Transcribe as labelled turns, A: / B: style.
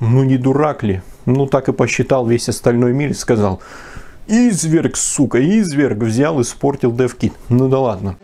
A: Ну не дурак ли? Ну так и посчитал весь остальной мир и сказал, изверг,
B: сука, изверг, взял и испортил DevKit. Ну да ладно.